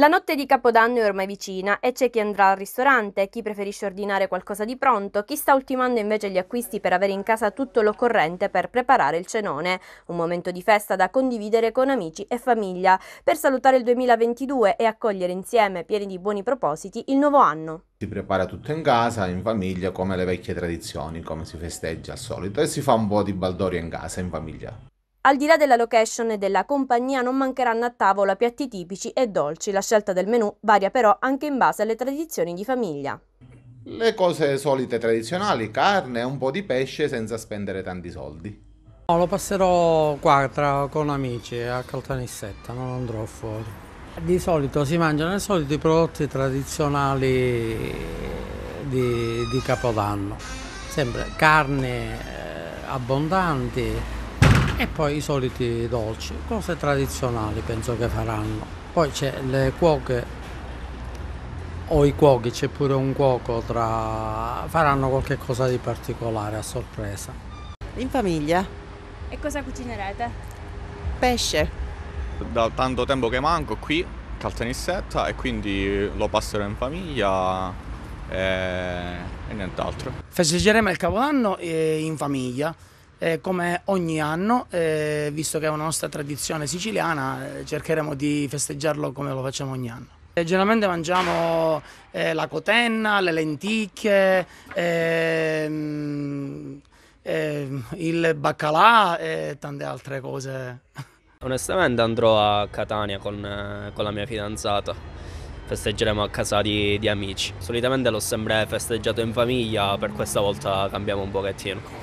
La notte di Capodanno è ormai vicina e c'è chi andrà al ristorante, chi preferisce ordinare qualcosa di pronto, chi sta ultimando invece gli acquisti per avere in casa tutto l'occorrente per preparare il cenone. Un momento di festa da condividere con amici e famiglia per salutare il 2022 e accogliere insieme, pieni di buoni propositi, il nuovo anno. Si prepara tutto in casa, in famiglia, come le vecchie tradizioni, come si festeggia al solito e si fa un po' di baldoria in casa, in famiglia. Al di là della location e della compagnia non mancheranno a tavola piatti tipici e dolci, la scelta del menù varia però anche in base alle tradizioni di famiglia. Le cose solite tradizionali, carne e un po' di pesce senza spendere tanti soldi. No, lo passerò qua tra, con amici a Caltanissetta, non andrò fuori. Di solito si mangiano i soliti prodotti tradizionali di, di Capodanno, sempre carne eh, abbondanti e poi i soliti dolci, cose tradizionali penso che faranno. Poi c'è le cuoche o i cuochi, c'è pure un cuoco tra... faranno qualche cosa di particolare a sorpresa. In famiglia. E cosa cucinerete? Pesce. Da tanto tempo che manco qui, caltanissetta, e quindi lo passerò in famiglia e, eh, e nient'altro. Festeggeremo il Capodanno eh, in famiglia eh, come ogni anno, eh, visto che è una nostra tradizione siciliana, eh, cercheremo di festeggiarlo come lo facciamo ogni anno. E eh, generalmente mangiamo eh, la cotenna, le lenticchie, ehm, ehm, il baccalà e tante altre cose. Onestamente andrò a Catania con, con la mia fidanzata festeggeremo a casa di, di, amici. Solitamente l'ho sempre festeggiato in famiglia, per questa volta cambiamo un pochettino.